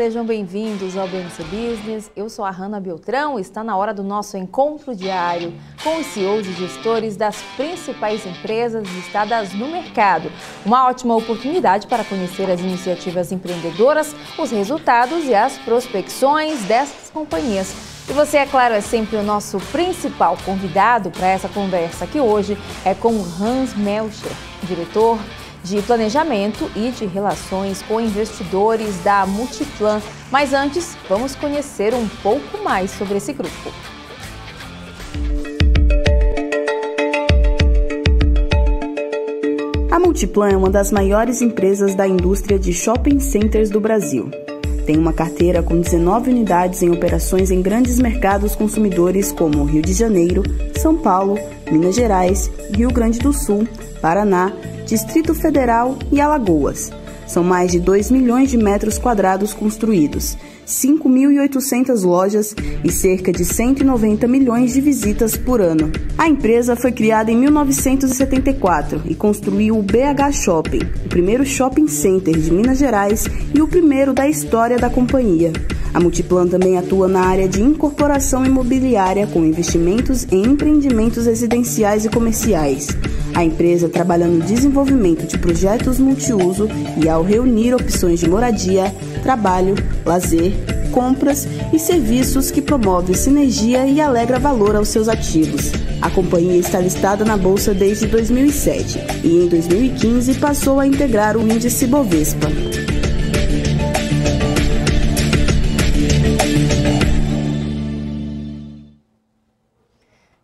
sejam bem-vindos ao BMC Business. Eu sou a Hanna Beltrão e está na hora do nosso encontro diário com os CEOs e gestores das principais empresas listadas no mercado. Uma ótima oportunidade para conhecer as iniciativas empreendedoras, os resultados e as prospecções dessas companhias. E você, é claro, é sempre o nosso principal convidado para essa conversa que hoje é com Hans Melcher, diretor de Planejamento e de Relações com Investidores da Multiplan. Mas antes, vamos conhecer um pouco mais sobre esse grupo. A Multiplan é uma das maiores empresas da indústria de shopping centers do Brasil tem uma carteira com 19 unidades em operações em grandes mercados consumidores como Rio de Janeiro, São Paulo, Minas Gerais, Rio Grande do Sul, Paraná, Distrito Federal e Alagoas. São mais de 2 milhões de metros quadrados construídos 5.800 lojas e cerca de 190 milhões de visitas por ano. A empresa foi criada em 1974 e construiu o BH Shopping, o primeiro shopping center de Minas Gerais e o primeiro da história da companhia. A Multiplan também atua na área de incorporação imobiliária com investimentos em empreendimentos residenciais e comerciais. A empresa trabalha no desenvolvimento de projetos multiuso e, ao reunir opções de moradia, trabalho lazer, compras e serviços que promovem sinergia e alegra valor aos seus ativos. A companhia está listada na bolsa desde 2007 e em 2015 passou a integrar o índice Bovespa.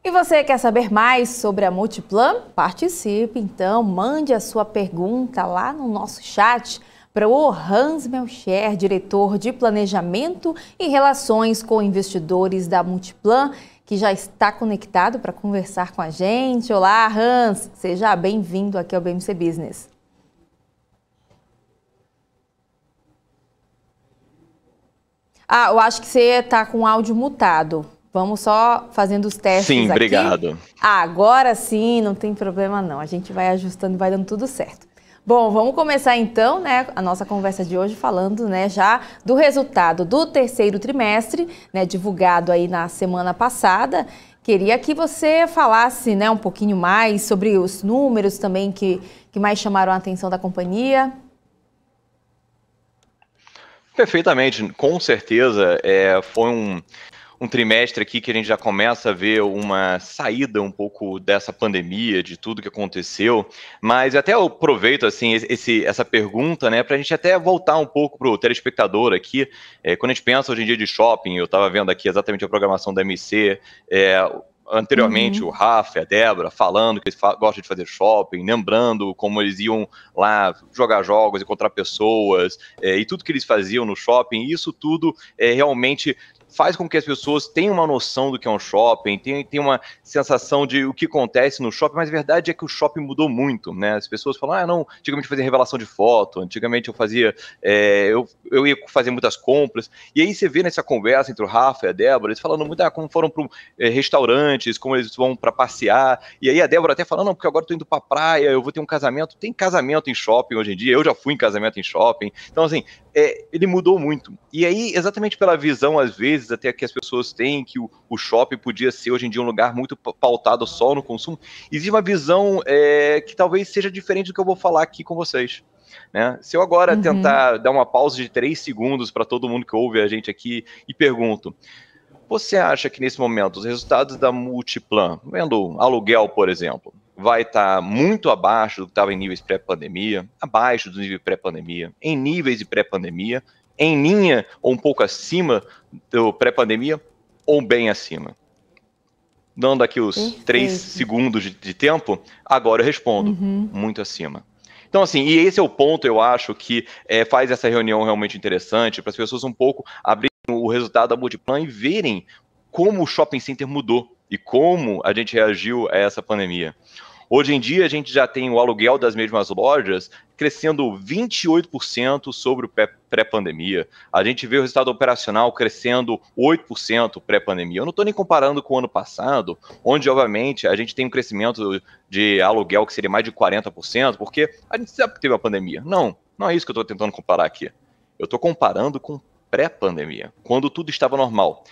E você quer saber mais sobre a Multiplan? Participe então, mande a sua pergunta lá no nosso chat. Para o Hans Melcher, diretor de Planejamento e Relações com Investidores da Multiplan, que já está conectado para conversar com a gente. Olá, Hans! Seja bem-vindo aqui ao BMC Business. Ah, eu acho que você está com o áudio mutado. Vamos só fazendo os testes sim, aqui. Sim, obrigado. Ah, agora sim, não tem problema não. A gente vai ajustando, vai dando tudo certo. Bom, vamos começar então, né, a nossa conversa de hoje falando, né, já do resultado do terceiro trimestre, né, divulgado aí na semana passada. Queria que você falasse, né, um pouquinho mais sobre os números também que, que mais chamaram a atenção da companhia. Perfeitamente, com certeza, é, foi um um trimestre aqui que a gente já começa a ver uma saída um pouco dessa pandemia, de tudo que aconteceu, mas até eu aproveito assim esse, essa pergunta, né, para a gente até voltar um pouco para o telespectador aqui. É, quando a gente pensa hoje em dia de shopping, eu estava vendo aqui exatamente a programação da MC. É, anteriormente uhum. o Rafa e a Débora falando que eles gostam de fazer shopping, lembrando como eles iam lá jogar jogos, encontrar pessoas é, e tudo que eles faziam no shopping, isso tudo é, realmente faz com que as pessoas tenham uma noção do que é um shopping, tenham, tenham uma sensação de o que acontece no shopping, mas a verdade é que o shopping mudou muito, né? As pessoas falam, ah, não, antigamente eu fazia revelação de foto, antigamente eu fazia, é, eu, eu ia fazer muitas compras, e aí você vê nessa conversa entre o Rafa e a Débora, eles falando muito, ah, como foram para é, restaurantes, como eles vão para passear, e aí a Débora até falando, não, porque agora eu tô indo a praia, eu vou ter um casamento, tem casamento em shopping hoje em dia, eu já fui em casamento em shopping, então assim, é, ele mudou muito. E aí, exatamente pela visão, às vezes, até que as pessoas têm, que o, o shopping podia ser hoje em dia um lugar muito pautado só no consumo, existe uma visão é, que talvez seja diferente do que eu vou falar aqui com vocês. Né? Se eu agora uhum. tentar dar uma pausa de três segundos para todo mundo que ouve a gente aqui e pergunto: você acha que nesse momento os resultados da Multiplan, vendo aluguel, por exemplo, vai estar tá muito abaixo do que estava em níveis pré-pandemia, abaixo do nível pré-pandemia, em níveis de pré-pandemia, em linha ou um pouco acima do pré-pandemia ou bem acima. Dando aqui os Perfeito. três segundos de, de, tempo, agora eu respondo, uhum. muito acima. Então, assim, e esse é o ponto, eu acho, que é, faz essa reunião realmente interessante, para as pessoas um pouco abrirem o resultado da Multiplan e verem como o shopping center mudou e como a gente reagiu a essa pandemia. Hoje em dia, a gente já tem o aluguel das mesmas lojas crescendo 28% sobre o pré-pandemia. A gente vê o resultado operacional crescendo 8% pré-pandemia. Eu não estou nem comparando com o ano passado, onde, obviamente, a gente tem um crescimento de aluguel que seria mais de 40%, porque a gente sabe que teve a pandemia. Não, não é isso que eu estou tentando comparar aqui. Eu estou comparando com pré-pandemia, quando tudo estava normal.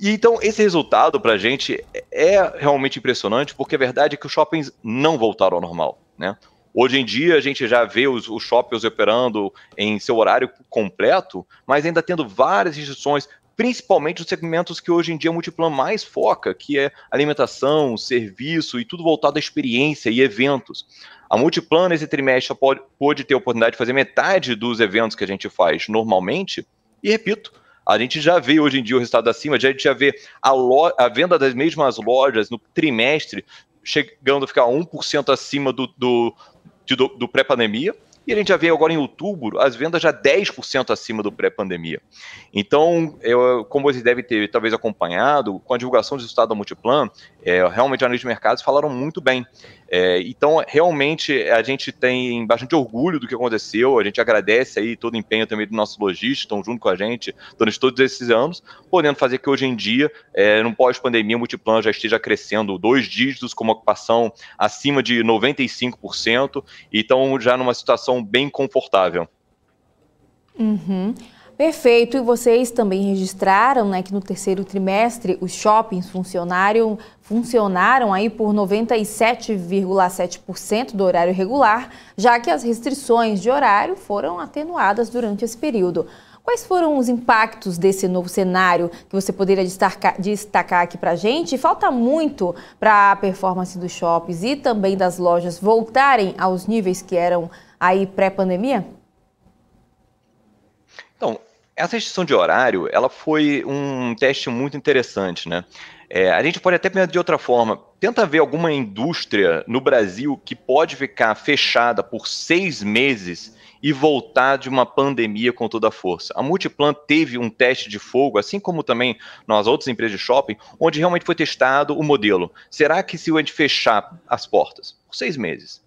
E então, esse resultado para a gente é realmente impressionante, porque a verdade é que os shoppings não voltaram ao normal. Né? Hoje em dia, a gente já vê os, os shoppings operando em seu horário completo, mas ainda tendo várias restrições, principalmente os segmentos que hoje em dia a Multiplan mais foca, que é alimentação, serviço e tudo voltado à experiência e eventos. A Multiplan, nesse trimestre, pode, pôde ter a oportunidade de fazer metade dos eventos que a gente faz normalmente, e repito, a gente já vê hoje em dia o resultado acima, já a gente já vê a, a venda das mesmas lojas no trimestre chegando a ficar 1% acima do, do, do, do pré-pandemia. E a gente já vê agora em outubro as vendas já 10% acima do pré-pandemia. Então, eu, como vocês devem ter talvez acompanhado, com a divulgação do resultado da Multiplan, é, realmente analistas de mercados falaram muito bem. É, então, realmente, a gente tem bastante orgulho do que aconteceu, a gente agradece aí todo o empenho também do nosso lojista, estão junto com a gente durante todos esses anos, podendo fazer que hoje em dia, é, no pós-pandemia, o Multiplan já esteja crescendo dois dígitos, com uma ocupação acima de 95%, então já numa situação bem confortável. Uhum. Perfeito. E vocês também registraram né, que no terceiro trimestre os shoppings funcionaram, funcionaram aí por 97,7% do horário regular, já que as restrições de horário foram atenuadas durante esse período. Quais foram os impactos desse novo cenário que você poderia destacar, destacar aqui para a gente? Falta muito para a performance dos shoppings e também das lojas voltarem aos níveis que eram aí pré-pandemia? Essa restrição de horário, ela foi um teste muito interessante, né? É, a gente pode até pensar de outra forma. Tenta ver alguma indústria no Brasil que pode ficar fechada por seis meses e voltar de uma pandemia com toda a força. A Multiplan teve um teste de fogo, assim como também nas outras empresas de shopping, onde realmente foi testado o modelo. Será que se a gente fechar as portas por seis meses,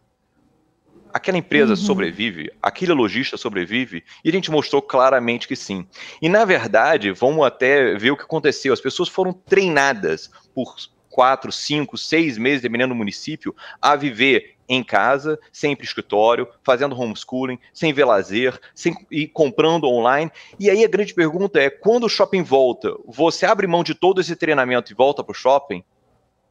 aquela empresa uhum. sobrevive, aquele lojista sobrevive, e a gente mostrou claramente que sim. E na verdade, vamos até ver o que aconteceu. As pessoas foram treinadas por quatro, cinco, seis meses, dependendo do município, a viver em casa, sem ir escritório, fazendo homeschooling, sem ver lazer, sem ir comprando online. E aí a grande pergunta é: quando o shopping volta, você abre mão de todo esse treinamento e volta para o shopping?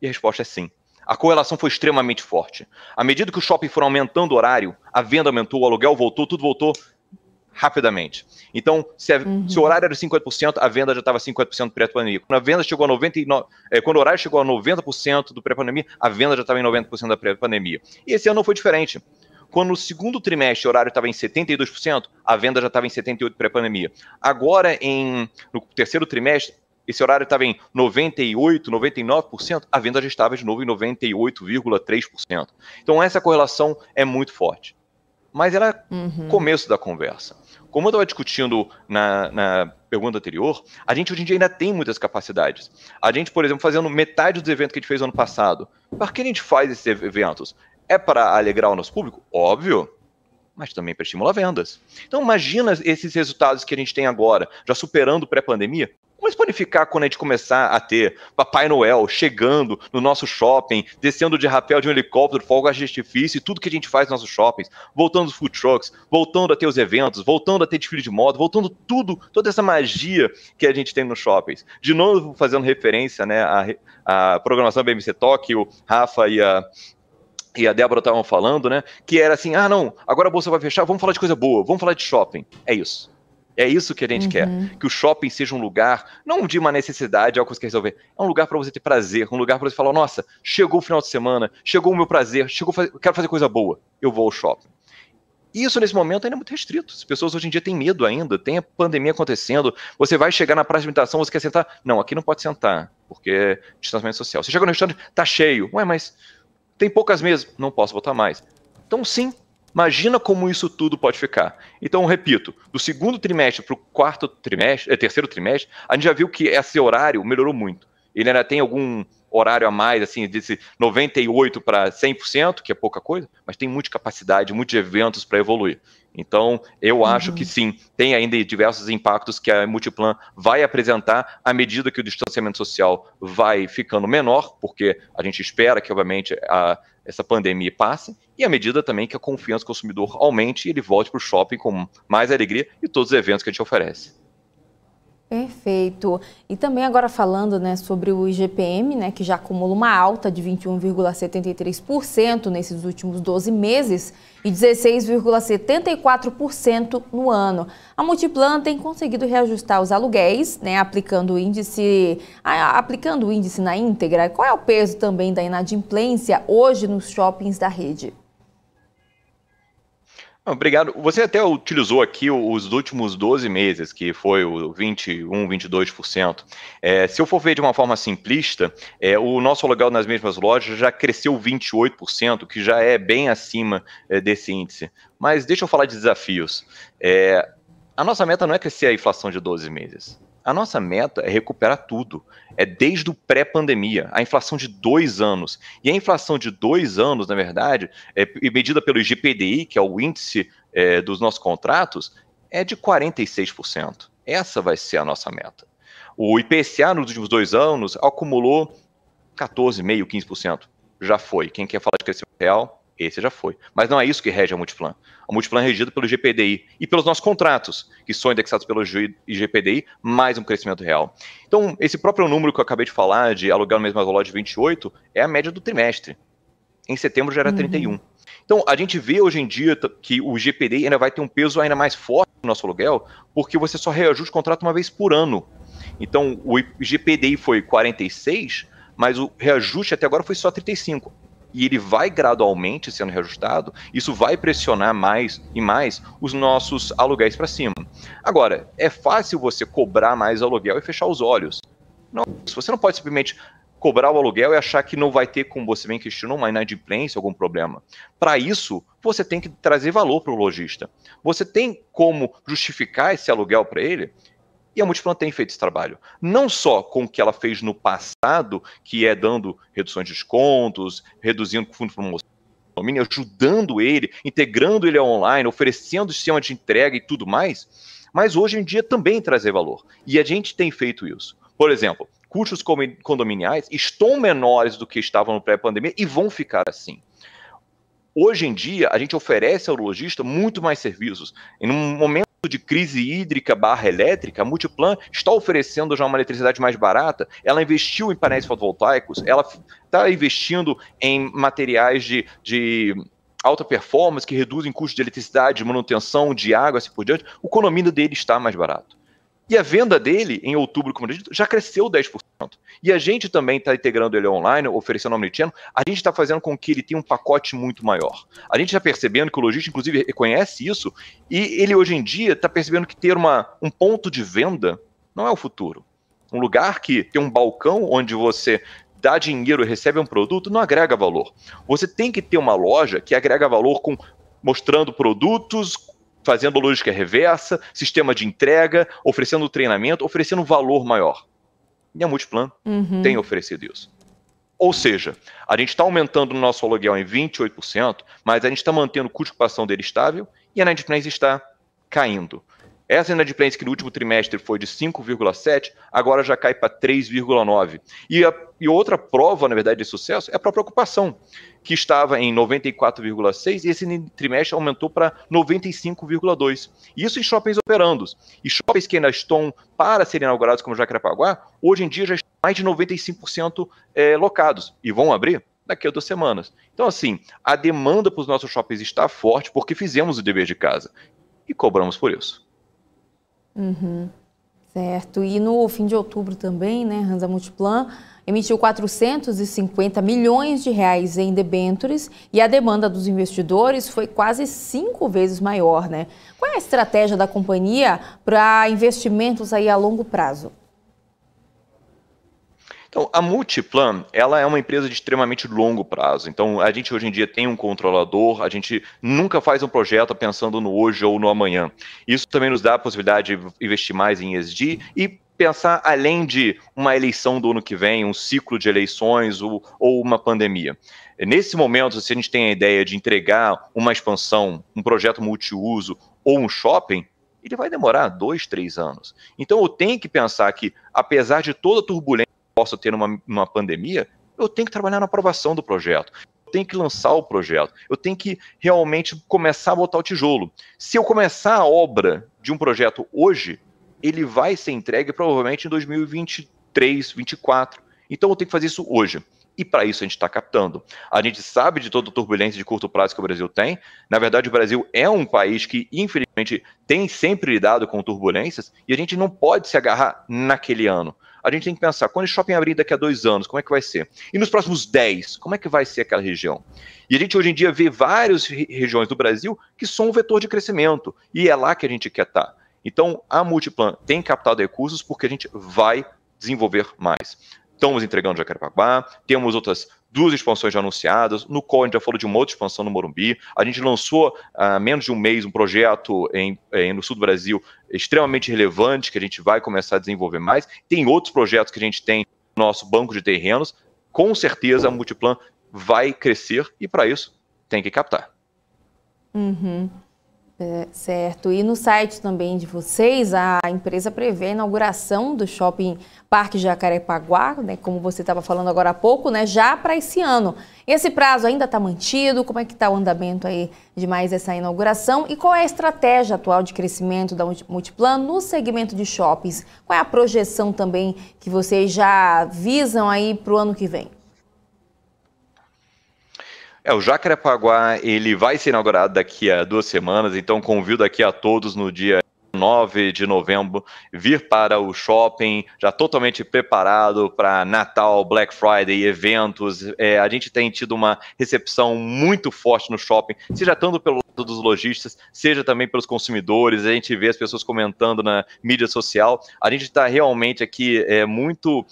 E a resposta é sim a correlação foi extremamente forte. À medida que o shopping for aumentando o horário, a venda aumentou, o aluguel voltou, tudo voltou rapidamente. Então, se, a, uhum. se o horário era 50%, a venda já estava 50% pré-pandemia. Quando a venda chegou a 99, é, eh, quando o horário chegou a 90% do pré-pandemia, a venda já estava em 90% da pré-pandemia. E esse ano não foi diferente. Quando no segundo trimestre o horário estava em 72%, a venda já estava em 78% pré-pandemia. Agora, em, no terceiro trimestre, esse horário estava em 98, 99%, a venda já estava de novo em 98,3%. Então essa correlação é muito forte. Mas era é uhum. começo da conversa. Como eu estava discutindo na, na pergunta anterior, a gente hoje em dia ainda tem muitas capacidades. A gente, por exemplo, fazendo metade dos eventos que a gente fez ano passado. Para que a gente faz esses eventos? É para alegrar o nosso público? Óbvio mas também para estimular vendas. Então imagina esses resultados que a gente tem agora, já superando pré-pandemia, Vamos planificar quando a gente começar a ter Papai Noel chegando no nosso shopping, descendo de rapel de um helicóptero, folgas de artifício e tudo que a gente faz nos nossos shoppings, voltando os food trucks, voltando a ter os eventos, voltando a ter desfile de moda, voltando tudo, toda essa magia que a gente tem nos shoppings. De novo, fazendo referência né, à, à programação BMC Talk, o Rafa e a, e a Débora estavam falando, né? Que era assim: ah, não, agora a bolsa vai fechar, vamos falar de coisa boa, vamos falar de shopping. É isso. É isso que a gente uhum. quer. Que o shopping seja um lugar, não de uma necessidade, é algo que você quer resolver. É um lugar para você ter prazer, um lugar para você falar: nossa, chegou o final de semana, chegou o meu prazer, chegou, quero fazer coisa boa, eu vou ao shopping. Isso nesse momento ainda é muito restrito. As pessoas hoje em dia têm medo ainda, tem a pandemia acontecendo. Você vai chegar na praça de alimentação, você quer sentar? Não, aqui não pode sentar, porque é distanciamento social. Você chega no restaurante, tá cheio. Ué, mas tem poucas mesas, não posso botar mais. Então, sim, Imagina como isso tudo pode ficar. Então, repito, do segundo trimestre para o quarto trimestre, eh, terceiro trimestre, a gente já viu que esse horário melhorou muito. Ele ainda tem algum horário a mais, assim, desse 98 para 100%, que é pouca coisa, mas tem muita capacidade, muitos eventos para evoluir. Então, eu uhum. acho que uhum. sim, tem ainda diversos impactos que a Multiplan vai apresentar à medida que o distanciamento social vai ficando menor, porque a gente espera que, obviamente, a, essa pandemia passe, e à medida também que a confiança do consumidor aumente e ele volte para o shopping com mais alegria e todos os eventos que a gente oferece. Perfeito. E também agora falando né, sobre o IGPM, né, que já acumula uma alta de 21,73% nesses últimos 12 meses e 16,74% no ano. A Multiplan tem conseguido reajustar os aluguéis, né, aplicando, o índice, aplicando o índice na íntegra. Qual é o peso também da inadimplência hoje nos shoppings da rede? Ah, obrigado. Você até utilizou aqui os últimos 12 meses, que foi o 21%, 22%. É, se eu for ver de uma forma simplista, é, o nosso aluguel nas mesmas lojas já cresceu 28%, que já é bem acima é, desse índice. Mas deixa eu falar de desafios. É, a nossa meta não é crescer a inflação de 12 meses. A nossa meta é recuperar tudo. É desde o pré-pandemia, a inflação de dois anos. E a inflação de dois anos, na verdade, é medida pelo IGPDI, que é o índice é, dos nossos contratos, é de 46%. Essa vai ser a nossa meta. O IPCA nos últimos dois anos acumulou 14,5%, 15%. Já foi. Quem quer falar de crescimento real, esse já foi. Mas não é isso que rege a Multiplan. A Multiplan é regida pelo GPDI e pelos nossos contratos, que são indexados pelo GPDI, mais um crescimento real. Então, esse próprio número que eu acabei de falar, de aluguel no mesmo valor de 28, é a média do trimestre. Em setembro já era uhum. 31. Então, a gente vê hoje em dia que o GPDI ainda vai ter um peso ainda mais forte no nosso aluguel, porque você só reajusta o contrato uma vez por ano. Então, o GPDI foi 46, mas o reajuste até agora foi só 35 e ele vai gradualmente sendo reajustado, isso vai pressionar mais e mais os nossos aluguéis para cima. Agora, é fácil você cobrar mais aluguel e fechar os olhos. Não, você não pode simplesmente cobrar o aluguel e achar que não vai ter, como você vem questionando uma inadimplência, algum problema. Para isso, você tem que trazer valor para o lojista. Você tem como justificar esse aluguel para ele? E a Multiplan tem feito esse trabalho. Não só com o que ela fez no passado, que é dando reduções de descontos, reduzindo o fundo de promoção, ajudando ele, integrando ele ao online, oferecendo sistema de entrega e tudo mais, mas hoje em dia também trazer valor. E a gente tem feito isso. Por exemplo, custos condominiais estão menores do que estavam no pré-pandemia e vão ficar assim. Hoje em dia, a gente oferece ao urologista muito mais serviços. Em um momento de crise hídrica barra elétrica, a Multiplan está oferecendo já uma eletricidade mais barata. Ela investiu em painéis fotovoltaicos, ela está investindo em materiais de, de alta performance que reduzem custo de eletricidade, de manutenção, de água, assim por diante. O condomínio dele está mais barato. E a venda dele, em outubro, como eu disse, já cresceu 10%. E a gente também está integrando ele online, oferecendo omnichannel, a gente está fazendo com que ele tenha um pacote muito maior. A gente está percebendo que o lojista, inclusive, reconhece isso, e ele hoje em dia está percebendo que ter uma, um ponto de venda não é o futuro. Um lugar que tem um balcão onde você dá dinheiro e recebe um produto não agrega valor. Você tem que ter uma loja que agrega valor com mostrando produtos, fazendo logística reversa, sistema de entrega, oferecendo treinamento, oferecendo valor maior. E a Multiplan uhum. tem oferecido isso. Ou seja, a gente está aumentando o nosso aluguel em 28%, mas a gente está mantendo o custo de ocupação dele estável e a inadimplência está caindo. Essa inadimplência que no último trimestre foi de 5,7, agora já cai para 3,9. E, a, e outra prova, na verdade, de sucesso é a própria ocupação, que estava em 94,6 e esse trimestre aumentou para 95,2. Isso em shoppings operandos. E shoppings que ainda estão para serem inaugurados, como Jacarepaguá, hoje em dia já estão mais de 95% é, locados e vão abrir daqui a duas semanas. Então, assim, a demanda para os nossos shoppings está forte porque fizemos o dever de casa e cobramos por isso. Uhum. Certo. E no fim de outubro também, né, Hansa Multiplan emitiu 450 milhões de reais em debêntures e a demanda dos investidores foi quase cinco vezes maior, né? Qual é a estratégia da companhia para investimentos aí a longo prazo? Então, a Multiplan, ela é uma empresa de extremamente longo prazo. Então, a gente hoje em dia tem um controlador, a gente nunca faz um projeto pensando no hoje ou no amanhã. Isso também nos dá a possibilidade de investir mais em ESG e pensar além de uma eleição do ano que vem, um ciclo de eleições ou, ou uma pandemia. Nesse momento, se a gente tem a ideia de entregar uma expansão, um projeto multiuso ou um shopping, ele vai demorar dois, três anos. Então eu tenho que pensar que, apesar de toda a turbulência possa ter uma, uma pandemia, eu tenho que trabalhar na aprovação do projeto. Eu tenho que lançar o projeto. Eu tenho que realmente começar a botar o tijolo. Se eu começar a obra de um projeto hoje, ele vai ser entregue provavelmente em 2023, 2024. Então eu tenho que fazer isso hoje. E para isso a gente está captando. A gente sabe de toda a turbulência de curto prazo que o Brasil tem. Na verdade, o Brasil é um país que, infelizmente, tem sempre lidado com turbulências e a gente não pode se agarrar naquele ano a gente tem que pensar, quando o shopping abrir daqui a dois anos, como é que vai ser? E nos próximos dez, como é que vai ser aquela região? E a gente hoje em dia vê várias regiões do Brasil que são um vetor de crescimento, e é lá que a gente quer estar. Então, a Multiplan tem capital de recursos porque a gente vai desenvolver mais estamos entregando Jacarepaguá, temos outras duas expansões já anunciadas, no qual a gente já falou de uma outra expansão no Morumbi, a gente lançou há menos de um mês um projeto em, em, eh, no sul do Brasil extremamente relevante, que a gente vai começar a desenvolver mais, tem outros projetos que a gente tem no nosso banco de terrenos, com certeza a Multiplan vai crescer e para isso tem que captar. Uhum. É, certo. E no site também de vocês, a empresa prevê a inauguração do shopping Parque Jacarepaguá, né, como você estava falando agora há pouco, né, já para esse ano. Esse prazo ainda está mantido? Como é que está o andamento aí de mais essa inauguração? E qual é a estratégia atual de crescimento da Multiplan no segmento de shoppings? Qual é a projeção também que vocês já visam aí para o ano que vem? É, o Jacarepaguá, ele vai ser inaugurado daqui a duas semanas, então convido aqui a todos no dia 9 de novembro vir para o shopping, já totalmente preparado para Natal, Black Friday, eventos. É, a gente tem tido uma recepção muito forte no shopping, seja tanto pelo lado dos lojistas, seja também pelos consumidores. A gente vê as pessoas comentando na mídia social. A gente está realmente aqui é, muito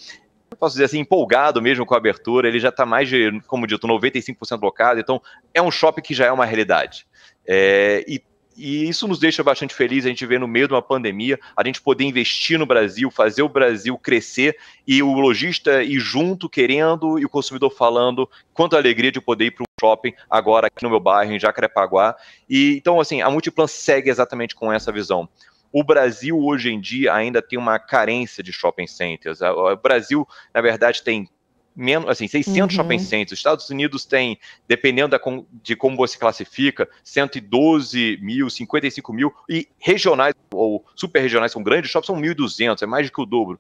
posso dizer assim, empolgado mesmo com a abertura, ele já está mais de, como dito, 95% locado, então é um shopping que já é uma realidade. É, e e isso nos deixa bastante felizes, a gente vê no meio de uma pandemia, a gente poder investir no Brasil, fazer o Brasil crescer e o lojista ir junto, querendo, e o consumidor falando, quanta alegria de poder ir para um shopping agora aqui no meu bairro, em Jacarepaguá. E, então, assim, a Multiplan segue exatamente com essa visão. O Brasil, hoje em dia, ainda tem uma carência de shopping centers. O Brasil, na verdade, tem menos, assim, 600 uhum. shopping centers. Os Estados Unidos tem, dependendo com, de como você classifica, 112 mil, 55 mil, e regionais ou super regionais são grandes shoppings, são 1.200, é mais do que o dobro.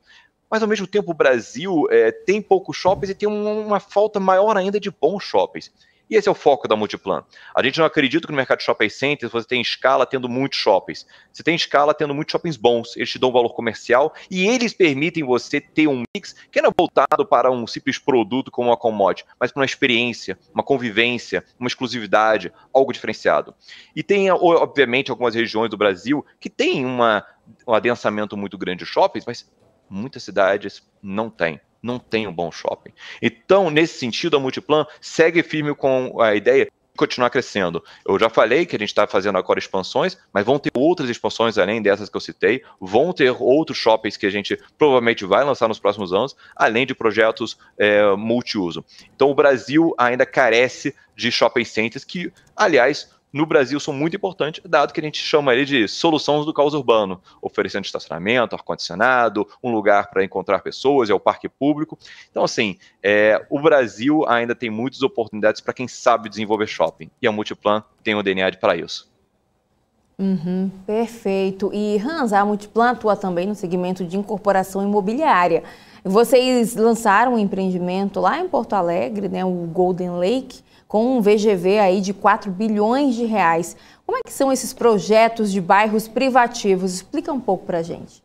Mas, ao mesmo tempo, o Brasil é, tem poucos shoppings e tem uma falta maior ainda de bons shoppings. E esse é o foco da Multiplan. A gente não acredita que no mercado de shopping centers você tem escala tendo muitos shoppings. Você tem escala tendo muitos shoppings bons, eles te dão valor comercial e eles permitem você ter um mix que não é voltado para um simples produto como uma commodity, mas para uma experiência, uma convivência, uma exclusividade, algo diferenciado. E tem, obviamente, algumas regiões do Brasil que tem uma, um adensamento muito grande de shoppings, mas muitas cidades não têm não tem um bom shopping. Então, nesse sentido, a Multiplan segue firme com a ideia de continuar crescendo. Eu já falei que a gente está fazendo agora expansões, mas vão ter outras expansões além dessas que eu citei, vão ter outros shoppings que a gente provavelmente vai lançar nos próximos anos, além de projetos é, multiuso. Então o Brasil ainda carece de shopping centers que, aliás, no Brasil são muito importantes, dado que a gente chama ele de soluções do caos urbano, oferecendo estacionamento, ar-condicionado, um lugar para encontrar pessoas, é o parque público. Então, assim, é, o Brasil ainda tem muitas oportunidades para quem sabe desenvolver shopping, e a Multiplan tem o DNA de para isso. Uhum, perfeito. E Hans, a Multiplan atua também no segmento de incorporação imobiliária. Vocês lançaram um empreendimento lá em Porto Alegre, né, o Golden Lake, com um VGV aí de 4 bilhões de reais. Como é que são esses projetos de bairros privativos? Explica um pouco para a gente.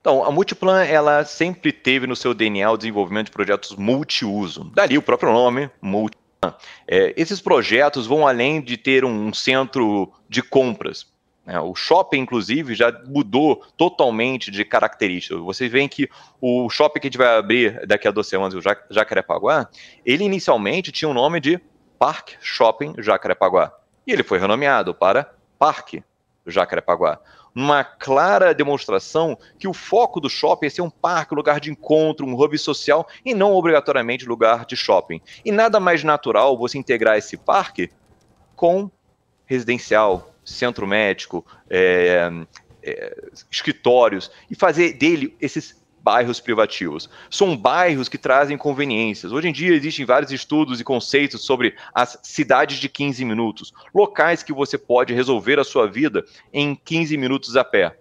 Então, a Multiplan, ela sempre teve no seu DNA o desenvolvimento de projetos multiuso. Dali o próprio nome, Multiplan. É, esses projetos vão além de ter um centro de compras né? O shopping, inclusive, já mudou totalmente de característica. Vocês veem que o shopping que a gente vai abrir daqui a 12 anos o Jacarepaguá, ele inicialmente tinha o nome de Parque Shopping Jacarepaguá. E ele foi renomeado para Parque Jacarepaguá. Uma clara demonstração que o foco do shopping é ser um parque, um lugar de encontro, um hub social e não obrigatoriamente lugar de shopping. E nada mais natural você integrar esse parque com residencial, centro médico, é, é, escritórios, e fazer dele esses bairros privativos. São bairros que trazem conveniências. Hoje em dia existem vários estudos e conceitos sobre as cidades de 15 minutos, locais que você pode resolver a sua vida em 15 minutos a pé.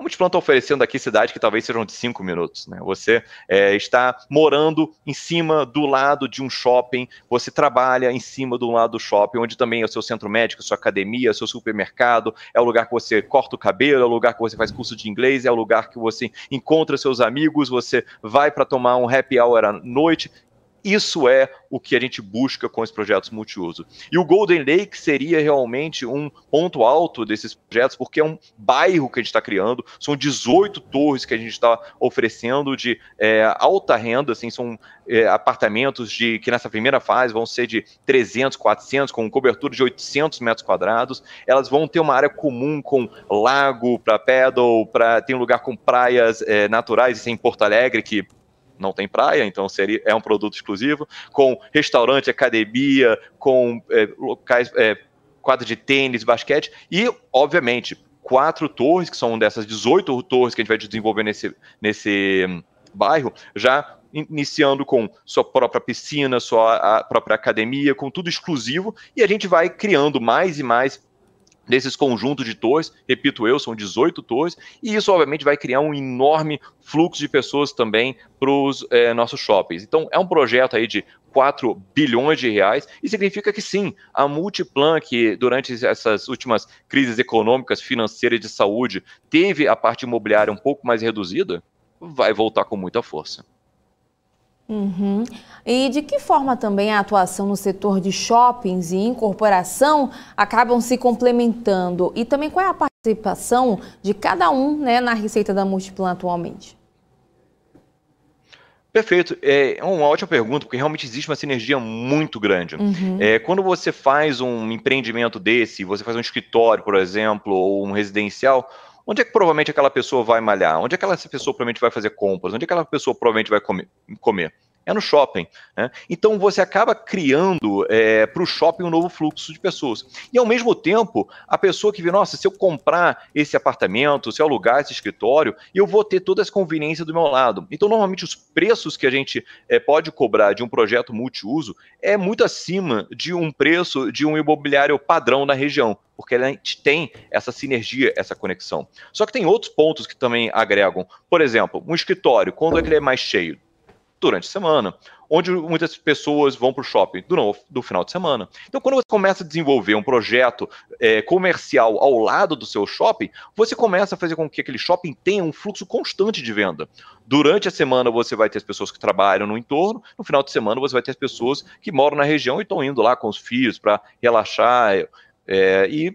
O Multiplan está oferecendo aqui cidade que talvez sejam de cinco minutos. Né? Você é, está morando em cima do lado de um shopping, você trabalha em cima do lado do shopping, onde também é o seu centro médico, sua academia, seu supermercado, é o lugar que você corta o cabelo, é o lugar que você faz curso de inglês, é o lugar que você encontra seus amigos, você vai para tomar um happy hour à noite. Isso é o que a gente busca com os projetos multiuso. E o Golden Lake seria realmente um ponto alto desses projetos, porque é um bairro que a gente está criando, são 18 torres que a gente está oferecendo de é, alta renda, assim, são é, apartamentos de que nessa primeira fase vão ser de 300, 400, com cobertura de 800 metros quadrados. Elas vão ter uma área comum com lago para pedal, pra, tem lugar com praias é, naturais, isso é em Porto Alegre, que não tem praia, então seria, é um produto exclusivo, com restaurante, academia, com é, locais, é, quadra de tênis, basquete, e, obviamente, quatro torres, que são dessas 18 torres que a gente vai desenvolver nesse, nesse hum, bairro, já iniciando com sua própria piscina, sua própria academia, com tudo exclusivo, e a gente vai criando mais e mais desses conjuntos de torres, repito eu, são 18 torres, e isso obviamente vai criar um enorme fluxo de pessoas também para os é, eh, nossos shoppings. Então é um projeto aí de 4 bilhões de reais, e significa que sim, a Multiplan, que durante essas últimas crises econômicas, financeiras e de saúde, teve a parte imobiliária um pouco mais reduzida, vai voltar com muita força. Uhum. E de que forma também a atuação no setor de shoppings e incorporação acabam se complementando? E também qual é a participação de cada um né, na receita da Multiplan atualmente? Perfeito. É uma ótima pergunta, porque realmente existe uma sinergia muito grande. Uhum. É, quando você faz um empreendimento desse, você faz um escritório, por exemplo, ou um residencial, Onde é que provavelmente aquela pessoa vai malhar? Onde é que aquela pessoa provavelmente vai fazer compras? Onde é que aquela pessoa provavelmente vai comer? é no shopping. Né? Então você acaba criando é, para o shopping um novo fluxo de pessoas. E ao mesmo tempo, a pessoa que vê, nossa, se eu comprar esse apartamento, se eu alugar esse escritório, eu vou ter toda essa conveniência do meu lado. Então, normalmente, os preços que a gente é, pode cobrar de um projeto multiuso é muito acima de um preço de um imobiliário padrão na região porque a gente tem essa sinergia, essa conexão. Só que tem outros pontos que também agregam. Por exemplo, um escritório, quando é que ele é mais cheio? durante a semana, onde muitas pessoas vão para o shopping do, do, final de semana. Então, quando você começa a desenvolver um projeto é, comercial ao lado do seu shopping, você começa a fazer com que aquele shopping tenha um fluxo constante de venda. Durante a semana, você vai ter as pessoas que trabalham no entorno, no final de semana, você vai ter as pessoas que moram na região e estão indo lá com os filhos para relaxar é, e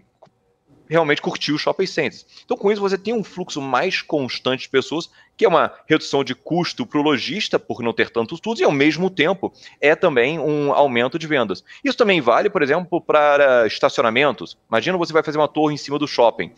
realmente curtir o shopping centers. Então, com isso, você tem um fluxo mais constante de pessoas, que é uma redução de custo para o lojista, por não ter tantos estudos, e ao mesmo tempo é também um aumento de vendas. Isso também vale, por exemplo, para estacionamentos. Imagina você vai fazer uma torre em cima do shopping.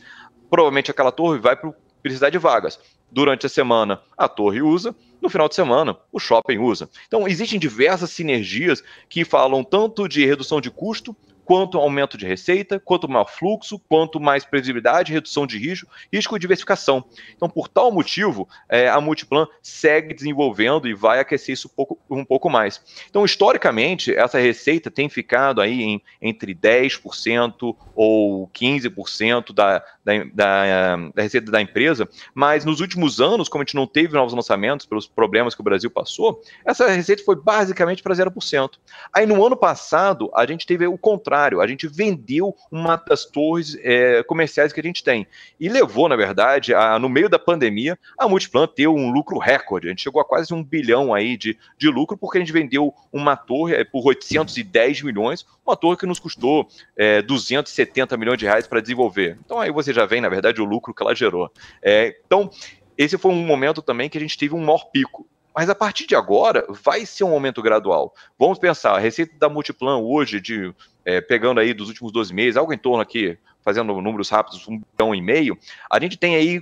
Provavelmente aquela torre vai precisar de vagas. Durante a semana, a torre usa, no final de semana, o shopping usa. Então, existem diversas sinergias que falam tanto de redução de custo quanto aumento de receita, quanto maior fluxo, quanto mais previsibilidade, redução de risco, risco e diversificação. Então, por tal motivo, é, a Multiplan segue desenvolvendo e vai aquecer isso um pouco, um pouco mais. Então, historicamente, essa receita tem ficado aí em, entre 10% ou 15% da, da, da, da receita da empresa, mas nos últimos anos, como a gente não teve novos lançamentos pelos problemas que o Brasil passou, essa receita foi basicamente para 0%. Aí, no ano passado, a gente teve o contrário contrário, a gente vendeu uma das torres é, comerciais que a gente tem. E levou, na verdade, a, no meio da pandemia, a Multiplan ter um lucro recorde. A gente chegou a quase um bilhão aí de, de lucro, porque a gente vendeu uma torre é, por 810 milhões, uma torre que nos custou é, 270 milhões de reais para desenvolver. Então aí você já vê na verdade, o lucro que ela gerou. É, então, esse foi um momento também que a gente teve um maior pico. Mas a partir de agora, vai ser um aumento gradual. Vamos pensar, a receita da Multiplan hoje, de é, pegando aí dos últimos 12 meses, algo em torno aqui, fazendo números rápidos, um bilhão e meio, a gente tem aí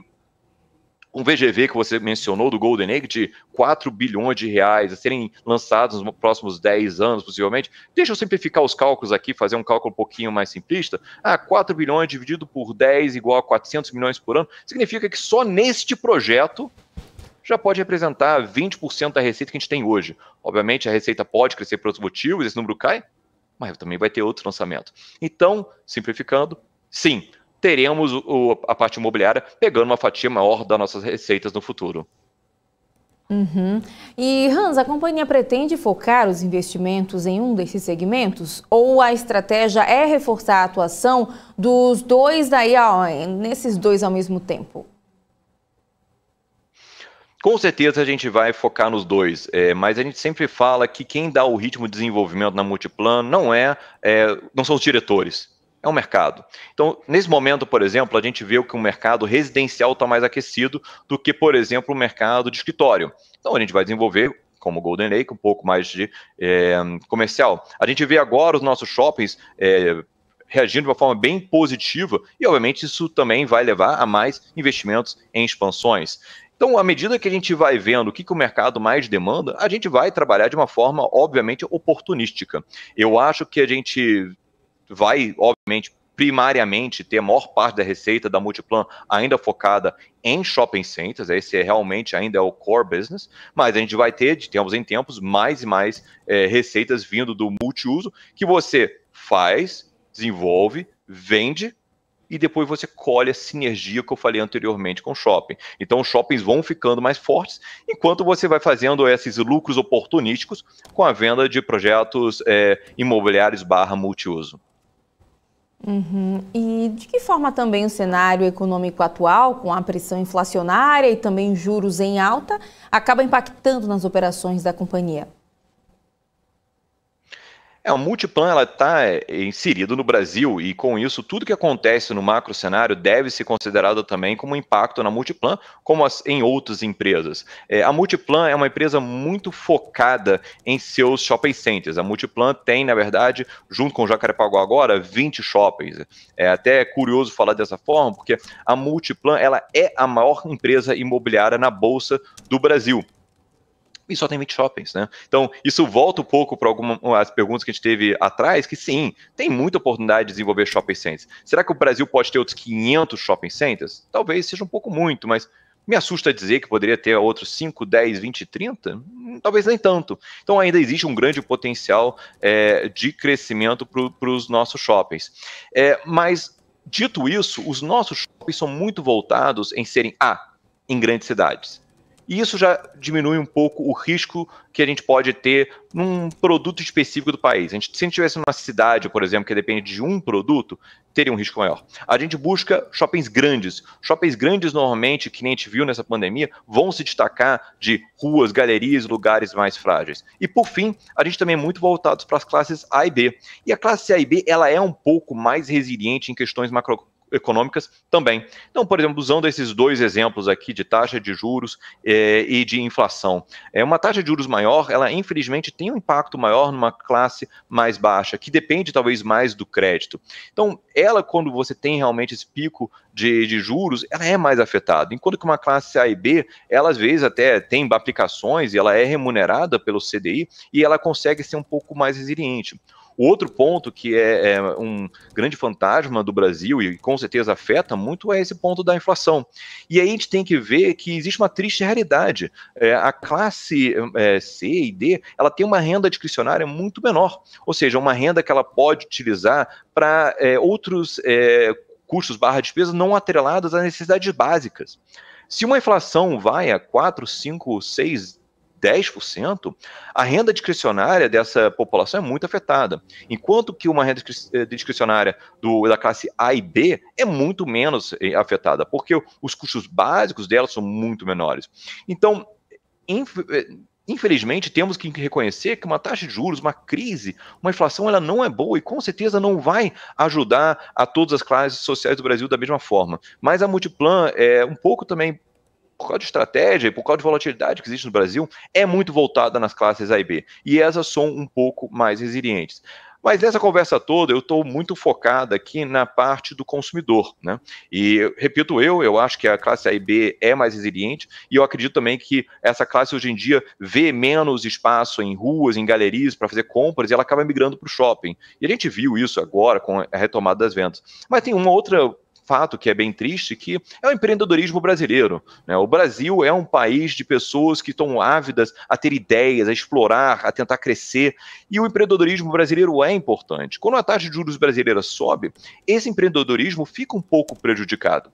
um VGV que você mencionou do Golden Egg de 4 bilhões de reais a serem lançados nos próximos 10 anos, possivelmente. Deixa eu simplificar os cálculos aqui, fazer um cálculo um pouquinho mais simplista. Ah, 4 bilhões dividido por 10 igual a 400 milhões por ano. Significa que só neste projeto já pode representar 20% da receita que a gente tem hoje. Obviamente, a receita pode crescer por outros motivos, esse número cai, mas também vai ter outro lançamento. Então, simplificando, sim, teremos o, a parte imobiliária pegando uma fatia maior das nossas receitas no futuro. Uhum. E Hans, a companhia pretende focar os investimentos em um desses segmentos? Ou a estratégia é reforçar a atuação dos dois daí, ó, nesses dois ao mesmo tempo? Com certeza a gente vai focar nos dois, é, mas a gente sempre fala que quem dá o ritmo de desenvolvimento na Multiplan não é, é, não são os diretores, é o mercado. Então, nesse momento, por exemplo, a gente vê que o mercado residencial está mais aquecido do que, por exemplo, o mercado de escritório. Então, a gente vai desenvolver como Golden Lake, um pouco mais de é, comercial. A gente vê agora os nossos shoppings é, reagindo de uma forma bem positiva, e obviamente isso também vai levar a mais investimentos em expansões. Então, à medida que a gente vai vendo o que, que o mercado mais demanda, a gente vai trabalhar de uma forma, obviamente, oportunística. Eu acho que a gente vai, obviamente, primariamente ter a maior parte da receita da Multiplan ainda focada em shopping centers, esse é realmente ainda é o core business, mas a gente vai ter, de tempos em tempos, mais e mais é, receitas vindo do multiuso que você faz, desenvolve, vende e depois você colhe a sinergia que eu falei anteriormente com o shopping. Então, os shoppings vão ficando mais fortes, enquanto você vai fazendo esses lucros oportunísticos com a venda de projetos é, imobiliários barra multiuso. Uhum. E de que forma também o cenário econômico atual, com a pressão inflacionária e também juros em alta, acaba impactando nas operações da companhia? É, o Multiplan ela está é, inserido no Brasil e com isso tudo que acontece no macro cenário deve ser considerado também como impacto na Multiplan, como as, em outras empresas. É, a Multiplan é uma empresa muito focada em seus shopping centers. A Multiplan tem, na verdade, junto com o Jacarepaguá agora, 20 shoppings. É até é curioso falar dessa forma, porque a Multiplan ela é a maior empresa imobiliária na bolsa do Brasil e só tem 20 shoppings, né? Então, isso volta um pouco para algumas perguntas que a gente teve atrás, que sim, tem muita oportunidade de desenvolver shopping centers. Será que o Brasil pode ter outros 500 shopping centers? Talvez seja um pouco muito, mas me assusta dizer que poderia ter outros 5, 10, 20, 30? Talvez nem tanto. Então ainda existe um grande potencial é, de crescimento para os nossos shoppings. É, mas, dito isso, os nossos shoppings são muito voltados em serem A, em grandes cidades. E isso já diminui um pouco o risco que a gente pode ter num produto específico do país. A gente, se a gente tivesse numa cidade, por exemplo, que depende de um produto, teria um risco maior. A gente busca shoppings grandes. Shoppings grandes, normalmente, que nem a gente viu nessa pandemia, vão se destacar de ruas, galerias, lugares mais frágeis. E, por fim, a gente também é muito voltado para as classes A e B. E a classe A e B ela é um pouco mais resiliente em questões macro, econômicas também. Então, por exemplo, usando esses dois exemplos aqui de taxa de juros é, e de inflação, é uma taxa de juros maior, ela infelizmente tem um impacto maior numa classe mais baixa, que depende talvez mais do crédito. Então, ela quando você tem realmente esse pico de, de juros, ela é mais afetada. Enquanto que uma classe A e B, ela às vezes até tem aplicações e ela é remunerada pelo CDI e ela consegue ser um pouco mais resiliente. O outro ponto que é, é, um grande fantasma do Brasil e com certeza afeta muito é esse ponto da inflação. E aí a gente tem que ver que existe uma triste realidade. É, a classe é, C e D ela tem uma renda discricionária muito menor, ou seja, uma renda que ela pode utilizar para é, outros é, custos barra despesas não atreladas a necessidades básicas. Se uma inflação vai a 4, 5, 6, 10%, a renda discricionária dessa população é muito afetada. Enquanto que uma renda eh, discricionária do, da classe A e B é muito menos eh, afetada, porque os custos básicos dela são muito menores. Então, inf eh, infelizmente, temos que reconhecer que uma taxa de juros, uma crise, uma inflação, ela não é boa e com certeza não vai ajudar a todas as classes sociais do Brasil da mesma forma. Mas a Multiplan, é, um pouco também por causa de estratégia e por causa de volatilidade que existe no Brasil, é muito voltada nas classes A e B. E essas são um pouco mais resilientes. Mas nessa conversa toda, eu estou muito focado aqui na parte do consumidor, né? E repito eu, eu acho que a classe A e B é mais resiliente, e eu acredito também que essa classe hoje em dia vê menos espaço em ruas, em galerias para fazer compras, e ela acaba migrando para o shopping. E a gente viu isso agora com a retomada das vendas. Mas tem uma outra fato que é bem triste, que é o empreendedorismo brasileiro. Né? O Brasil é um país de pessoas que estão ávidas a ter ideias, a explorar, a tentar crescer, e o empreendedorismo brasileiro é importante. Quando a taxa de juros brasileira sobe, esse empreendedorismo fica um pouco prejudicado.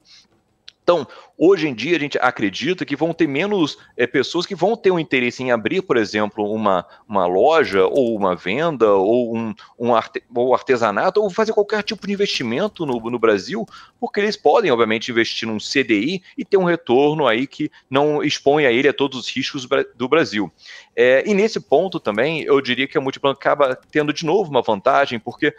Então, hoje em dia, a gente acredita que vão ter menos é, pessoas que vão ter um interesse em abrir, por exemplo, uma, uma loja, ou uma venda, ou um, um arte, ou artesanato, ou fazer qualquer tipo de investimento no, no Brasil, porque eles podem, obviamente, investir num CDI e ter um retorno aí que não expõe a ele a todos os riscos do Brasil. É, e nesse ponto também, eu diria que a Multiplan acaba tendo de novo uma vantagem, porque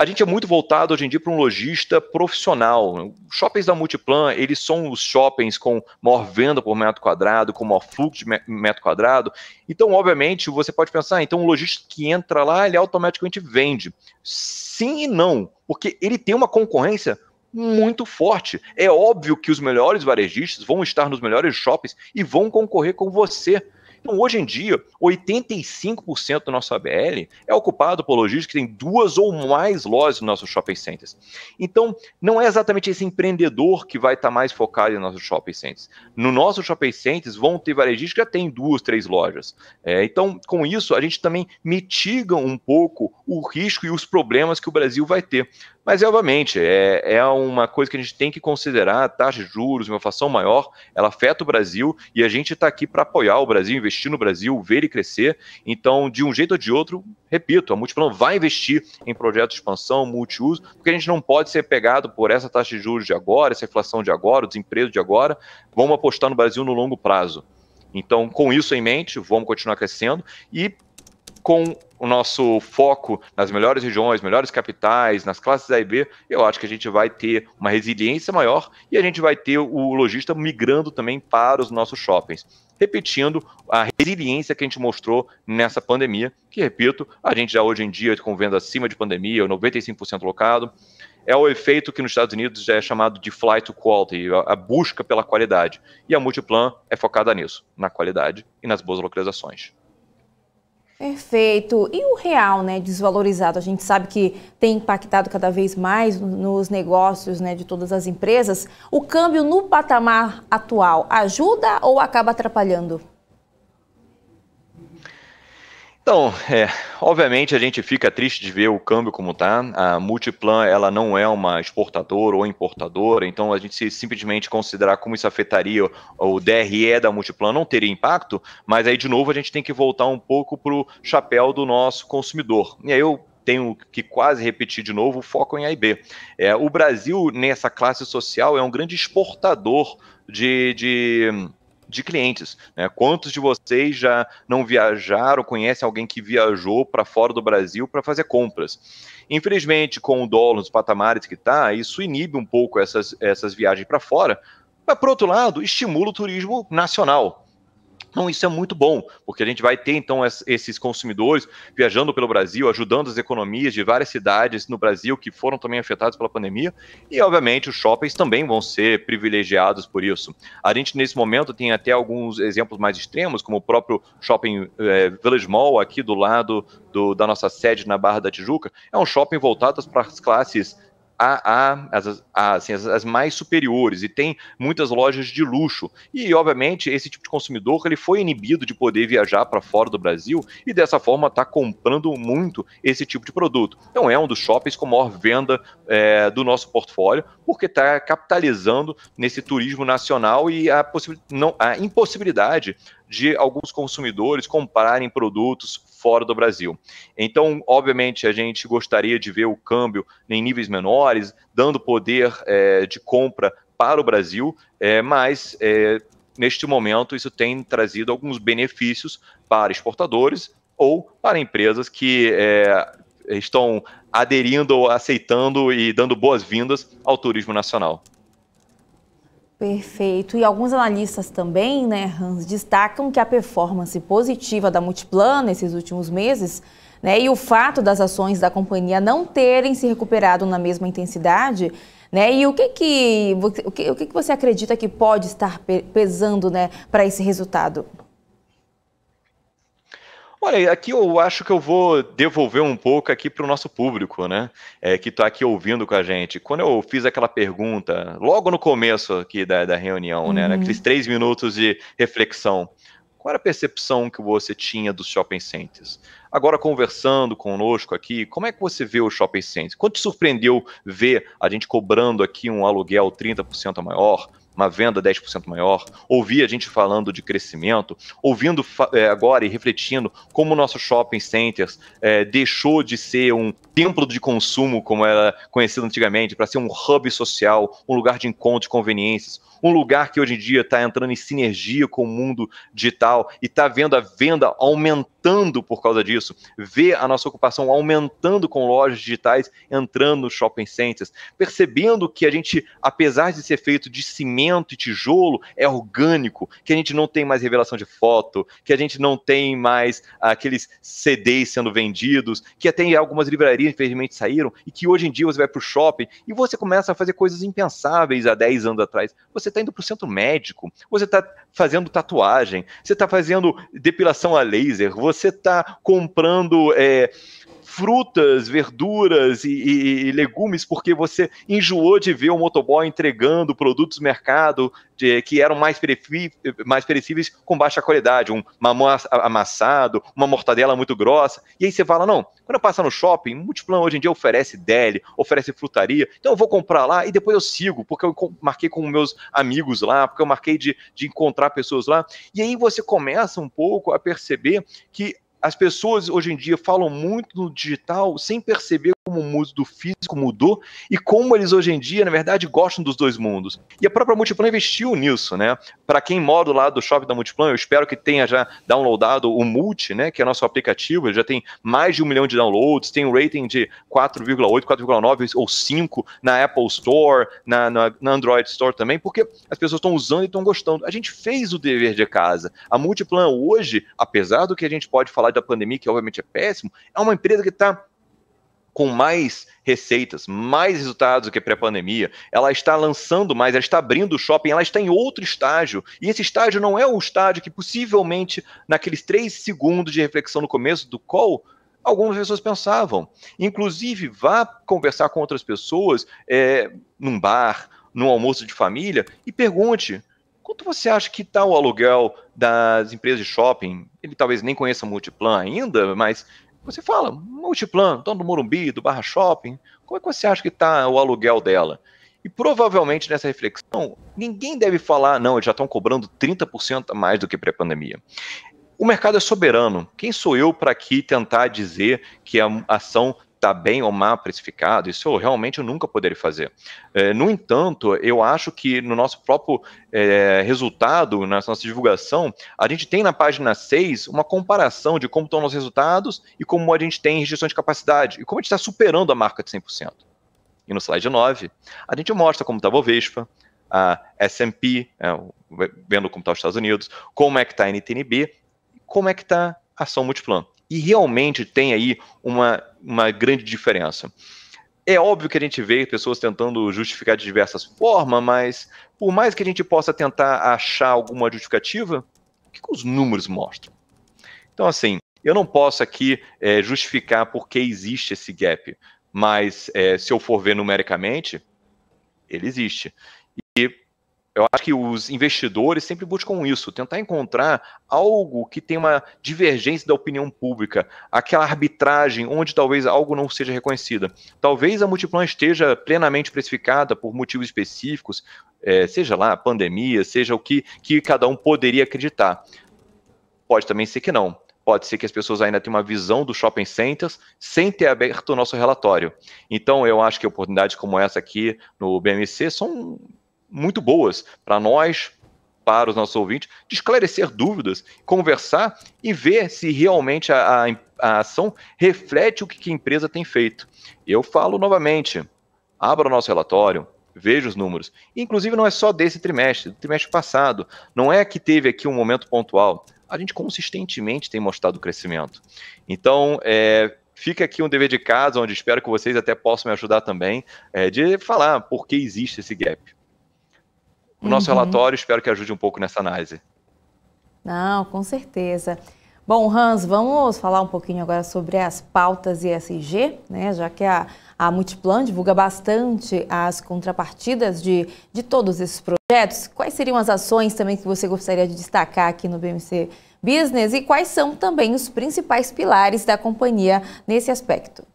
a gente é muito voltado hoje em dia para um lojista profissional. Shoppings da Multiplan, eles são os shoppings com maior venda por metro quadrado, com maior fluxo de metro quadrado. Então, obviamente, você pode pensar, então um lojista que entra lá, ele automaticamente vende. Sim e não, porque ele tem uma concorrência muito forte. É óbvio que os melhores varejistas vão estar nos melhores shoppings e vão concorrer com você. Então, hoje em dia, 85% da nossa ABL é ocupado por lojistas que tem duas ou mais lojas nos nossos shopping centers. Então, não é exatamente esse empreendedor que vai estar tá mais focado em nossos shopping centers. No nosso shopping centers vão ter varejistas que já tem duas, três lojas. É, então, com isso, a gente também mitiga um pouco o risco e os problemas que o Brasil vai ter mas, obviamente, é, é uma coisa que a gente tem que considerar, taxa de juros, uma inflação maior, ela afeta o Brasil e a gente está aqui para apoiar o Brasil, investir no Brasil, ver ele crescer. Então, de um jeito ou de outro, repito, a Multiplan vai investir em projetos de expansão, multiuso, porque a gente não pode ser pegado por essa taxa de juros de agora, essa inflação de agora, o desemprego de agora. Vamos apostar no Brasil no longo prazo. Então, com isso em mente, vamos continuar crescendo e com o nosso foco nas melhores regiões, melhores capitais, nas classes A e B, eu acho que a gente vai ter uma resiliência maior e a gente vai ter o lojista migrando também para os nossos shoppings. Repetindo a resiliência que a gente mostrou nessa pandemia, que, repito, a gente já hoje em dia com venda acima de pandemia, 95% locado, é o efeito que nos Estados Unidos já é chamado de flight to quality, a busca pela qualidade. E a Multiplan é focada nisso, na qualidade e nas boas localizações. Perfeito. E o real, né, desvalorizado, a gente sabe que tem impactado cada vez mais nos negócios, né, de todas as empresas. O câmbio no patamar atual ajuda ou acaba atrapalhando? Então, é, obviamente a gente fica triste de ver o câmbio como está. A Multiplan ela não é uma exportadora ou importadora, então a gente se simplesmente considerar como isso afetaria o, o DRE da Multiplan não teria impacto, mas aí de novo a gente tem que voltar um pouco para o chapéu do nosso consumidor. E aí eu tenho que quase repetir de novo, o foco em A e B. É, o Brasil, nessa classe social, é um grande exportador de, de de clientes. Né? Quantos de vocês já não viajaram, conhecem alguém que viajou para fora do Brasil para fazer compras? Infelizmente, com o dólar nos patamares que está, isso inibe um pouco essas, essas viagens para fora, mas, por outro lado, estimula o turismo nacional. Então, isso é muito bom, porque a gente vai ter, então, esses consumidores viajando pelo Brasil, ajudando as economias de várias cidades no Brasil que foram também afetadas pela pandemia, e, obviamente, os shoppings também vão ser privilegiados por isso. A gente, nesse momento, tem até alguns exemplos mais extremos, como o próprio shopping é, Village Mall, aqui do lado do, da nossa sede na Barra da Tijuca, é um shopping voltado para as classes a, as, assim, as, as, mais superiores, e tem muitas lojas de luxo. E, obviamente, esse tipo de consumidor ele foi inibido de poder viajar para fora do Brasil e, dessa forma, está comprando muito esse tipo de produto. Então, é um dos shoppings com maior venda é, do nosso portfólio, porque está capitalizando nesse turismo nacional e a, não, a impossibilidade de alguns consumidores comprarem produtos fora do Brasil. Então, obviamente, a gente gostaria de ver o câmbio em níveis menores, dando poder é, de compra para o Brasil, é, mas é, neste momento isso tem trazido alguns benefícios para exportadores ou para empresas que é, estão aderindo, aceitando e dando boas-vindas ao turismo nacional. Perfeito. E alguns analistas também, né, Hans, destacam que a performance positiva da Multiplan nesses últimos meses né, e o fato das ações da companhia não terem se recuperado na mesma intensidade. Né, e o que, que, o que, o que você acredita que pode estar pesando né, para esse resultado? Olha, aqui eu acho que eu vou devolver um pouco aqui para o nosso público, né? É, que está aqui ouvindo com a gente. Quando eu fiz aquela pergunta, logo no começo aqui da, da reunião, né? uhum. né? Aqueles três minutos de reflexão. Qual era a percepção que você tinha dos shopping centers? Agora, conversando conosco aqui, como é que você vê o shopping centers? Quanto te surpreendeu ver a gente cobrando aqui um aluguel 30% maior, uma venda 10% maior, ouvir a gente falando de crescimento, ouvindo é, agora e refletindo como o nosso shopping centers é, deixou de ser um templo de consumo, como era conhecido antigamente, para ser um hub social, um lugar de encontro e conveniências, um lugar que hoje em dia está entrando em sinergia com o mundo digital e está vendo a venda aumentando por causa disso, vê a nossa ocupação aumentando com lojas digitais entrando nos shopping centers, percebendo que a gente, apesar de ser feito de cimento e tijolo, é orgânico, que a gente não tem mais revelação de foto, que a gente não tem mais aqueles CDs sendo vendidos, que até algumas livrarias infelizmente saíram e que hoje em dia você vai para o shopping e você começa a fazer coisas impensáveis há 10 anos atrás. Você você está indo para o centro médico, você está fazendo tatuagem, você está fazendo depilação a laser, você está comprando é, frutas, verduras e, e, e, legumes, porque você enjoou de ver o motoboy entregando produtos do mercado de, que eram mais, mais perecíveis com baixa qualidade, um mamão amassado, uma mortadela muito grossa. E aí você fala: não, quando eu passar no shopping, Multiplan hoje em dia oferece deli, oferece frutaria, então eu vou comprar lá e depois eu sigo, porque eu marquei com meus amigos lá, porque eu marquei de, de encontrar pessoas lá. E aí você começa um pouco a perceber que as pessoas hoje em dia falam muito no digital sem perceber como o mundo do físico mudou e como eles hoje em dia, na verdade, gostam dos dois mundos. E a própria Multiplan investiu nisso, né? Para quem mora lá do shopping da Multiplan, eu espero que tenha já downloadado o Multi, né? Que é nosso aplicativo, ele já tem mais de um milhão de downloads, tem um rating de 4,8, 4,9 ou 5 na Apple Store, na, na, na Android Store também, porque as pessoas estão usando e estão gostando. A gente fez o dever de casa. A Multiplan hoje, apesar do que a gente pode falar da pandemia, que obviamente é péssimo, é uma empresa que está com mais receitas, mais resultados do que pré-pandemia. Ela está lançando mais, ela está abrindo o shopping, ela está em outro estágio. E esse estágio não é o estágio que possivelmente, naqueles três segundos de reflexão no começo do call, algumas pessoas pensavam. Inclusive, vá conversar com outras pessoas é, num bar, num almoço de família e pergunte. Quanto você acha que está o aluguel das empresas de shopping ele talvez nem conheça o Multiplan ainda, mas você fala, Multiplan, então do Morumbi, do Barra Shopping, como é que você acha que está o aluguel dela? E provavelmente nessa reflexão, ninguém deve falar, não, eles já estão cobrando 30% a mais do que pré-pandemia. O mercado é soberano. Quem sou eu para aqui tentar dizer que a ação está bem ou mal precificado, isso eu realmente eu nunca poderia fazer. É, no entanto, eu acho que no nosso próprio é, resultado, na nossa divulgação, a gente tem na página 6 uma comparação de como estão os resultados e como a gente tem restrições de capacidade e como a gente está superando a marca de 100%. E no slide 9, a gente mostra como está a Bovespa, a S&P, é, vendo como está os Estados Unidos, como é que está a NTNB, como é que está a ação multiplano. E realmente tem aí uma, uma grande diferença. É óbvio que a gente vê pessoas tentando justificar de diversas formas, mas por mais que a gente possa tentar achar alguma justificativa, o que, que os números mostram? Então, assim, eu não posso aqui é, justificar por que existe esse gap, mas é, se eu for ver numericamente, ele existe. Eu acho que os investidores sempre buscam isso, tentar encontrar algo que tem uma divergência da opinião pública, aquela arbitragem onde talvez algo não seja reconhecida. Talvez a Multiplan esteja plenamente precificada por motivos específicos, é, seja lá pandemia, seja o que, que cada um poderia acreditar. Pode também ser que não. Pode ser que as pessoas ainda tenham uma visão do shopping centers sem ter aberto o nosso relatório. Então, eu acho que oportunidades como essa aqui no BMC são muito boas para nós, para os nossos ouvintes, de esclarecer dúvidas, conversar e ver se realmente a, a, a ação reflete o que, que a empresa tem feito. Eu falo novamente, abra o nosso relatório, veja os números. Inclusive, não é só desse trimestre, do trimestre passado. Não é que teve aqui um momento pontual. A gente consistentemente tem mostrado crescimento. Então, é, fica aqui um dever de casa, onde espero que vocês até possam me ajudar também, é, de falar por que existe esse gap o uhum. nosso relatório espero que ajude um pouco nessa análise. Não, com certeza. Bom, Hans, vamos falar um pouquinho agora sobre as pautas ESG, né? já que a, a Multiplan divulga bastante as contrapartidas de, de todos esses projetos. Quais seriam as ações também que você gostaria de destacar aqui no BMC Business e quais são também os principais pilares da companhia nesse aspecto?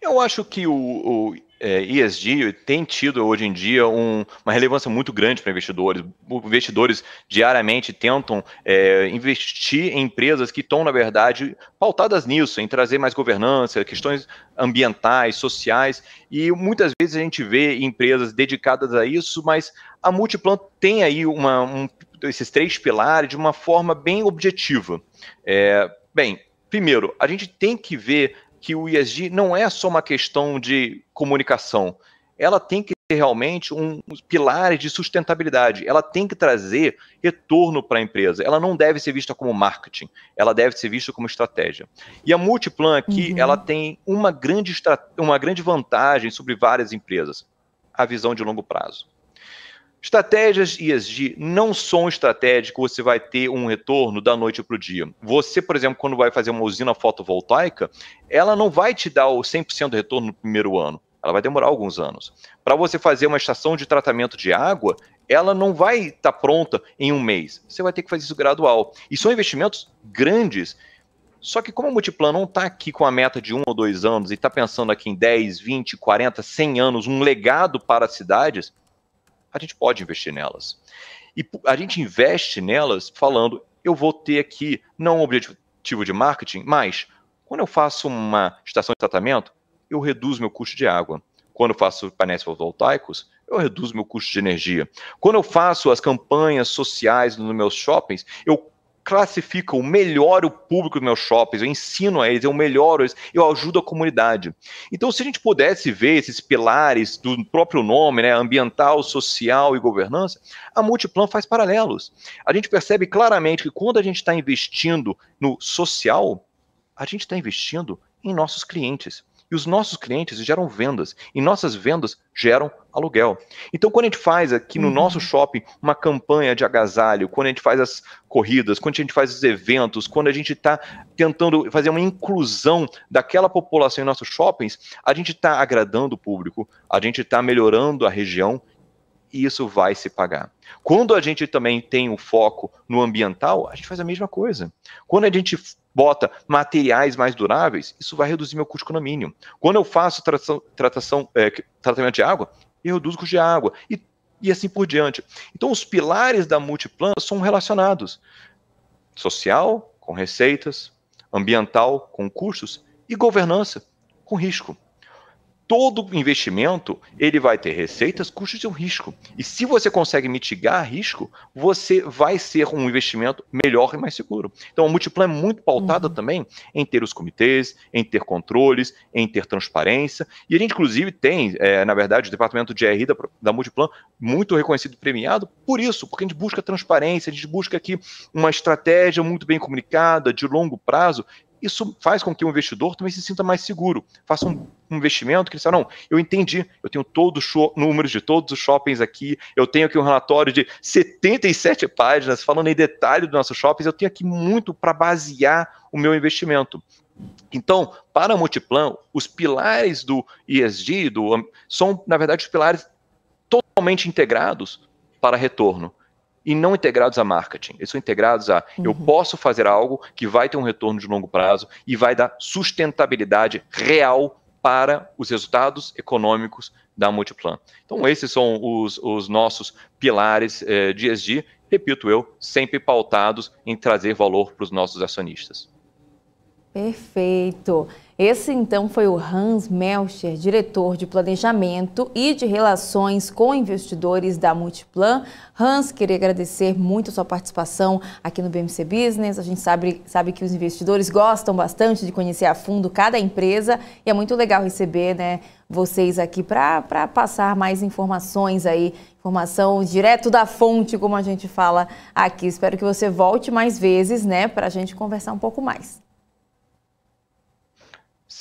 Eu acho que o, o é, ESG tem tido hoje em dia um, uma relevância muito grande para investidores. Investidores diariamente tentam é, investir em empresas que estão, na verdade, pautadas nisso, em trazer mais governança, questões ambientais, sociais, e muitas vezes a gente vê empresas dedicadas a isso, mas a Multiplan tem aí uma, um, esses três pilares de uma forma bem objetiva. É, bem, primeiro, a gente tem que ver que o ESG não é só uma questão de comunicação. Ela tem que ter realmente um, pilar pilares de sustentabilidade. Ela tem que trazer retorno para a empresa. Ela não deve ser vista como marketing. Ela deve ser vista como estratégia. E a Multiplan aqui, uhum. ela tem uma grande, uma grande vantagem sobre várias empresas. A visão de longo prazo. Estratégias ESG não são estratégias que você vai ter um retorno da noite para o dia. Você, por exemplo, quando vai fazer uma usina fotovoltaica, ela não vai te dar o 100% de retorno no primeiro ano. Ela vai demorar alguns anos. Para você fazer uma estação de tratamento de água, ela não vai estar tá pronta em um mês. Você vai ter que fazer isso gradual. E são investimentos grandes. Só que como a Multiplan não está aqui com a meta de um ou dois anos e está pensando aqui em 10, 20, 40, 100 anos, um legado para as cidades, a gente pode investir nelas. E a gente investe nelas falando, eu vou ter aqui não um objetivo de marketing, mas quando eu faço uma estação de tratamento, eu reduzo meu custo de água. Quando eu faço painéis fotovoltaicos, eu reduzo meu custo de energia. Quando eu faço as campanhas sociais nos meus shoppings, eu classifico, eu melhoro o público dos meus shoppings, eu ensino a eles, eu melhoro eles, eu ajudo a comunidade. Então, se a gente pudesse ver esses pilares do próprio nome, né, ambiental, social e governança, a Multiplan faz paralelos. A gente percebe claramente que quando a gente está investindo no social, a gente está investindo em nossos clientes. E os nossos clientes geram vendas. E nossas vendas geram aluguel. Então, quando a gente faz aqui no uhum. nosso shopping uma campanha de agasalho, quando a gente faz as corridas, quando a gente faz os eventos, quando a gente está tentando fazer uma inclusão daquela população em nossos shoppings, a gente está agradando o público, a gente está melhorando a região e isso vai se pagar. Quando a gente também tem o foco no ambiental, a gente faz a mesma coisa. Quando a gente bota materiais mais duráveis, isso vai reduzir meu custo de condomínio. Quando eu faço tratação, tratação é, tratamento de água, eu reduzo o custo de água. E, e assim por diante. Então, os pilares da multiplan são relacionados. Social, com receitas, ambiental, com custos, e governança, com risco todo investimento ele vai ter receitas, custos e um risco. E se você consegue mitigar risco, você vai ser um investimento melhor e mais seguro. Então, a Multiplan é muito pautada uhum. também em ter os comitês, em ter controles, em ter transparência. E a gente, inclusive, tem, é, na verdade, o departamento de RI da, da Multiplan muito reconhecido e premiado por isso, porque a gente busca transparência, a gente busca aqui uma estratégia muito bem comunicada, de longo prazo, isso faz com que o investidor também se sinta mais seguro. Faça um, investimento que ele fala, não, eu entendi, eu tenho todos os números de todos os shoppings aqui, eu tenho aqui um relatório de 77 páginas falando em detalhe dos nossos shoppings, eu tenho aqui muito para basear o meu investimento. Então, para o Multiplan, os pilares do ESG do, são, na verdade, os pilares totalmente integrados para retorno e não integrados a marketing. Eles são integrados a uhum. eu posso fazer algo que vai ter um retorno de longo prazo e vai dar sustentabilidade real para os resultados econômicos da Multiplan. Então, esses são os, os nossos pilares eh, de ESG, repito eu, sempre pautados em trazer valor para os nossos acionistas. Perfeito. Esse então foi o Hans Melcher, diretor de Planejamento e de Relações com Investidores da Multiplan. Hans, queria agradecer muito a sua participação aqui no BMC Business. A gente sabe, sabe que os investidores gostam bastante de conhecer a fundo cada empresa e é muito legal receber né, vocês aqui para passar mais informações aí, informação direto da fonte, como a gente fala aqui. Espero que você volte mais vezes né, para a gente conversar um pouco mais.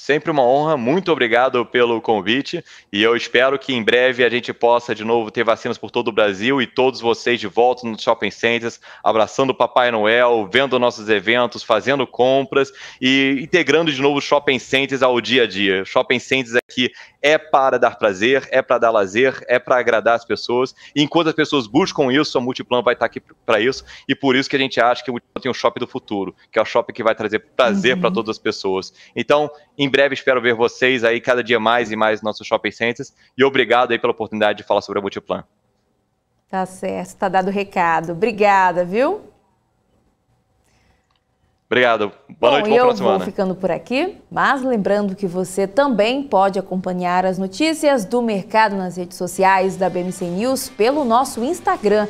Sempre uma honra, muito obrigado pelo convite e eu espero que em breve a gente possa de novo ter vacinas por todo o Brasil e todos vocês de volta nos shopping centers, abraçando o Papai Noel, vendo nossos eventos, fazendo compras e integrando de novo shopping centers ao dia a dia. Shopping centers aqui é para dar prazer, é para dar lazer, é para agradar as pessoas. E enquanto as pessoas buscam isso, a Multiplan vai estar tá aqui para isso. E por isso que a gente acha que o Multiplan tem um shopping do futuro, que é o shopping que vai trazer prazer uhum. para todas as pessoas. Então, em breve espero ver vocês aí cada dia mais e mais nossos shopping centers. E obrigado aí pela oportunidade de falar sobre a Multiplan. Tá certo, tá dado o recado. Obrigada, viu? Obrigado. Boa Bom, noite, boa eu próxima, vou né? ficando por aqui, mas lembrando que você também pode acompanhar as notícias do mercado nas redes sociais da BMC News pelo nosso Instagram,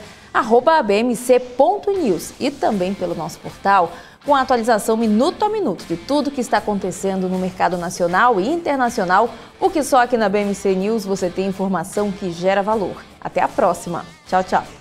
bmc.news e também pelo nosso portal com a atualização minuto a minuto de tudo que está acontecendo no mercado nacional e internacional, o que só aqui na BMC News você tem informação que gera valor. Até a próxima. Tchau, tchau.